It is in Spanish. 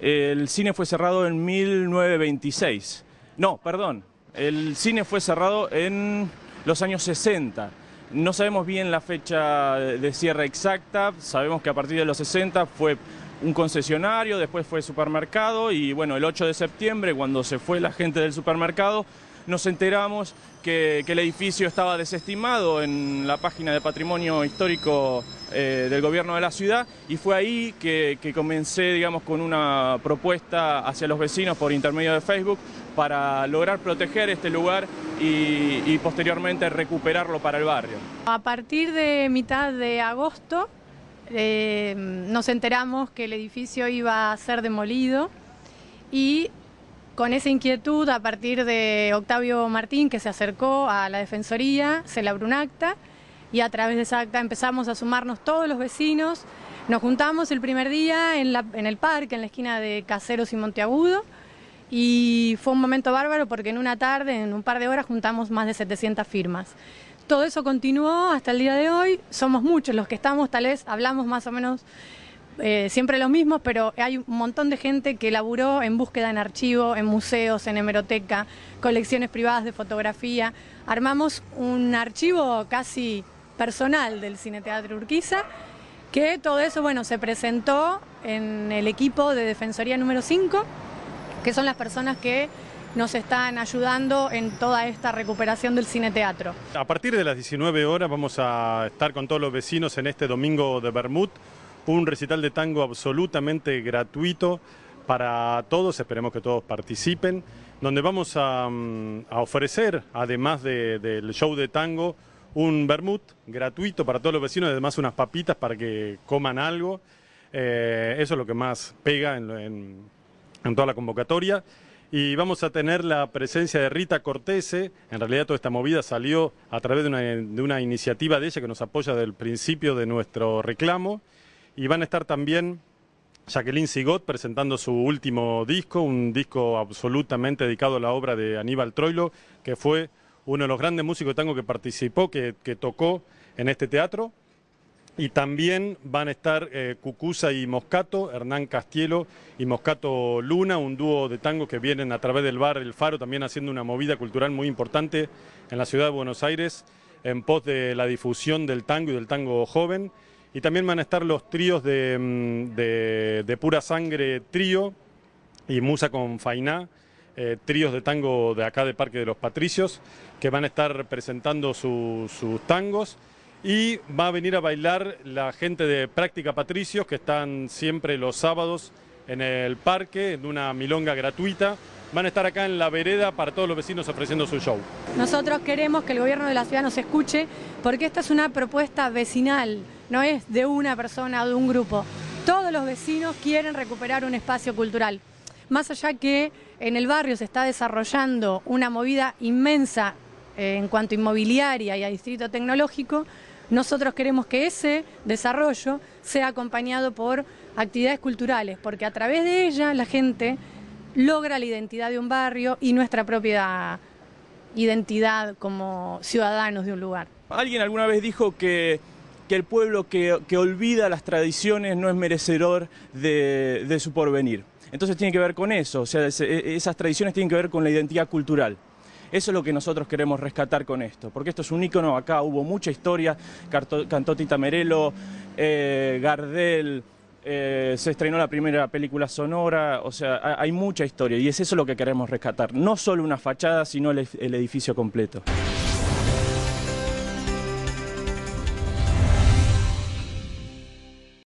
El cine fue cerrado en 1926. No, perdón. El cine fue cerrado en los años 60. No sabemos bien la fecha de cierre exacta, sabemos que a partir de los 60 fue un concesionario, después fue supermercado y bueno, el 8 de septiembre cuando se fue la gente del supermercado nos enteramos que, el edificio estaba desestimado en la página de patrimonio histórico eh, del gobierno de la ciudad y fue ahí que, comencé, digamos, con una propuesta hacia los vecinos por intermedio de Facebook para lograr proteger este lugar y, posteriormente recuperarlo para el barrio. A partir de mitad de agosto eh, nos enteramos que el edificio iba a ser demolido y con esa inquietud, a partir de Octavio Martín, que se acercó a la Defensoría, se labró un acta y a través de esa acta empezamos a sumarnos todos los vecinos. Nos juntamos el primer día en, en el parque, en la esquina de Caseros y Monteagudo, y fue un momento bárbaro porque en una tarde, en un par de horas, juntamos más de 700 firmas. Todo eso continuó hasta el día de hoy. Somos muchos los que estamos, tal vez hablamos más o menos eh, siempre los mismos, pero hay un montón de gente que laburó en búsqueda en archivo, en museos, en hemeroteca, colecciones privadas de fotografía. Armamos un archivo casi personal del Cineteatro Urquiza, que todo eso, se presentó en el equipo de Defensoría número 5, que son las personas que nos están ayudando en toda esta recuperación del cineteatro. A partir de las 19 horas vamos a estar con todos los vecinos en este domingo de Bermud un recital de tango absolutamente gratuito para todos, esperemos que todos participen, donde vamos a, mm, ofrecer, además del show de tango, un vermut gratuito para todos los vecinos, además unas papitas para que coman algo. Eh, eso es lo que más pega en, toda la convocatoria. Y vamos a tener la presencia de Rita Cortese. En realidad toda esta movida salió a través de una, de una iniciativa de ella que nos apoya desde el principio de nuestro reclamo. Y van a estar también Jacqueline Sigot presentando su último disco, un disco absolutamente dedicado a la obra de Aníbal Troilo, que fue uno de los grandes músicos de tango que participó, que, tocó en este teatro. Y también van a estar eh, Cucusa y Moscato, Hernán Castielo y Moscato Luna, un dúo de tango que vienen a través del bar El Faro, también haciendo una movida cultural muy importante en la ciudad de Buenos Aires, en pos de la difusión del tango y del tango joven. Y también van a estar los tríos de, mm, pura sangre trío y musa con fainá. Eh, tríos de tango de acá de Parque de los Patricios, que van a estar presentando sus tangos. Y va a venir a bailar la gente de Práctica Patricios, que están siempre los sábados en el parque, en una milonga gratuita. Van a estar acá en la vereda para todos los vecinos ofreciendo su show. Nosotros queremos que el gobierno de la ciudad nos escuche, porque esta es una propuesta vecinal no es de una persona, o de un grupo. Todos los vecinos quieren recuperar un espacio cultural. Más allá que en el barrio se está desarrollando una movida inmensa eh, en cuanto a inmobiliaria y a distrito tecnológico, nosotros queremos que ese desarrollo sea acompañado por actividades culturales, porque a través de ella la gente logra la identidad de un barrio y nuestra propia identidad como ciudadanos de un lugar. Alguien alguna vez dijo que que el pueblo que, olvida las tradiciones no es merecedor de, su porvenir. Entonces tiene que ver con eso, o sea, e, esas tradiciones tienen que ver con la identidad cultural. Eso es lo que nosotros queremos rescatar con esto, porque esto es un ícono, acá hubo mucha historia, cantó Tita Merelo, eh, Gardel, eh, se estrenó la primera película sonora, o sea, hay, mucha historia y es eso lo que queremos rescatar, no solo una fachada, sino el edificio completo.